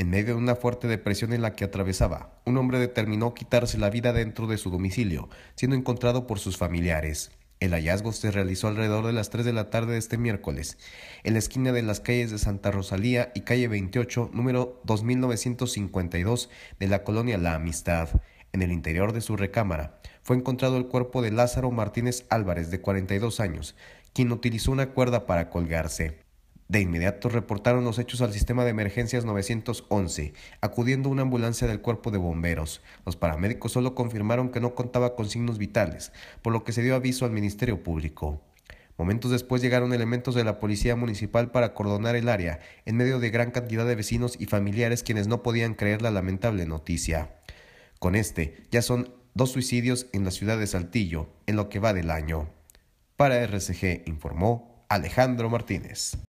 En medio de una fuerte depresión en la que atravesaba, un hombre determinó quitarse la vida dentro de su domicilio, siendo encontrado por sus familiares. El hallazgo se realizó alrededor de las 3 de la tarde de este miércoles, en la esquina de las calles de Santa Rosalía y calle 28, número 2952 de la colonia La Amistad. En el interior de su recámara fue encontrado el cuerpo de Lázaro Martínez Álvarez, de 42 años, quien utilizó una cuerda para colgarse. De inmediato reportaron los hechos al sistema de emergencias 911, acudiendo una ambulancia del cuerpo de bomberos. Los paramédicos solo confirmaron que no contaba con signos vitales, por lo que se dio aviso al Ministerio Público. Momentos después llegaron elementos de la policía municipal para acordonar el área, en medio de gran cantidad de vecinos y familiares quienes no podían creer la lamentable noticia. Con este, ya son dos suicidios en la ciudad de Saltillo, en lo que va del año. Para RCG informó Alejandro Martínez.